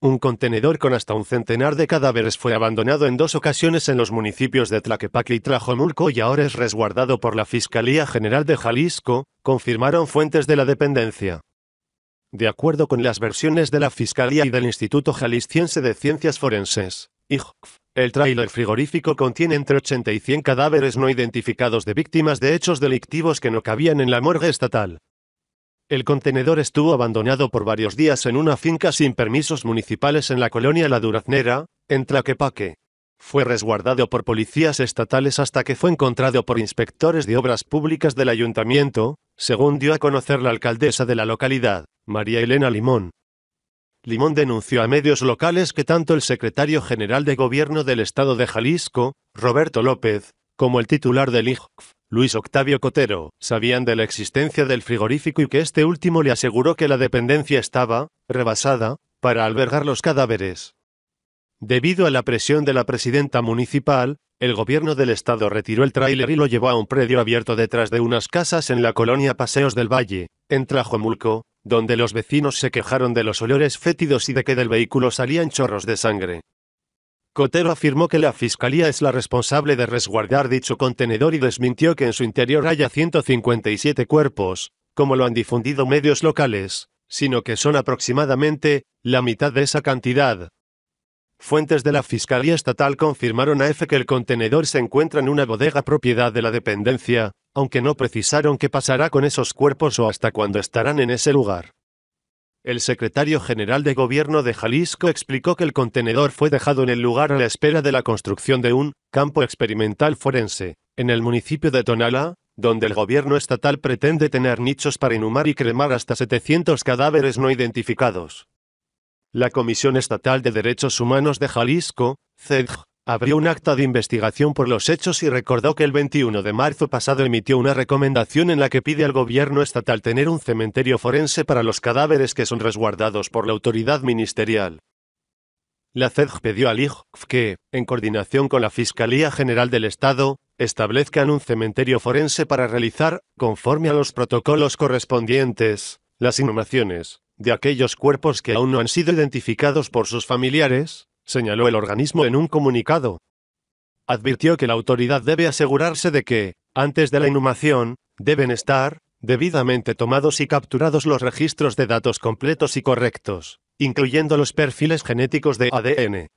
Un contenedor con hasta un centenar de cadáveres fue abandonado en dos ocasiones en los municipios de Tlaquepaque y Trajomulco, y ahora es resguardado por la Fiscalía General de Jalisco, confirmaron fuentes de la dependencia. De acuerdo con las versiones de la Fiscalía y del Instituto Jalisciense de Ciencias Forenses, el tráiler frigorífico contiene entre 80 y 100 cadáveres no identificados de víctimas de hechos delictivos que no cabían en la morgue estatal. El contenedor estuvo abandonado por varios días en una finca sin permisos municipales en la colonia La Duraznera, en Tlaquepaque. Fue resguardado por policías estatales hasta que fue encontrado por inspectores de obras públicas del ayuntamiento, según dio a conocer la alcaldesa de la localidad, María Elena Limón. Limón denunció a medios locales que tanto el secretario general de gobierno del estado de Jalisco, Roberto López, como el titular del IJF, Luis Octavio Cotero, sabían de la existencia del frigorífico y que este último le aseguró que la dependencia estaba rebasada para albergar los cadáveres. Debido a la presión de la presidenta municipal, el gobierno del estado retiró el tráiler y lo llevó a un predio abierto detrás de unas casas en la colonia Paseos del Valle, en Trajomulco, donde los vecinos se quejaron de los olores fétidos y de que del vehículo salían chorros de sangre. Cotero afirmó que la Fiscalía es la responsable de resguardar dicho contenedor y desmintió que en su interior haya 157 cuerpos, como lo han difundido medios locales, sino que son aproximadamente la mitad de esa cantidad. Fuentes de la Fiscalía Estatal confirmaron a EFE que el contenedor se encuentra en una bodega propiedad de la dependencia, aunque no precisaron qué pasará con esos cuerpos o hasta cuándo estarán en ese lugar. El secretario general de Gobierno de Jalisco explicó que el contenedor fue dejado en el lugar a la espera de la construcción de un campo experimental forense, en el municipio de Tonala, donde el gobierno estatal pretende tener nichos para inhumar y cremar hasta 700 cadáveres no identificados. La Comisión Estatal de Derechos Humanos de Jalisco, CEDJ, abrió un acta de investigación por los hechos y recordó que el 21 de marzo pasado emitió una recomendación en la que pide al gobierno estatal tener un cementerio forense para los cadáveres que son resguardados por la autoridad ministerial. La CEDG pidió al IJF que, en coordinación con la Fiscalía General del Estado, establezcan un cementerio forense para realizar, conforme a los protocolos correspondientes, las inhumaciones de aquellos cuerpos que aún no han sido identificados por sus familiares, señaló el organismo en un comunicado. Advirtió que la autoridad debe asegurarse de que, antes de la inhumación, deben estar, debidamente tomados y capturados los registros de datos completos y correctos, incluyendo los perfiles genéticos de ADN.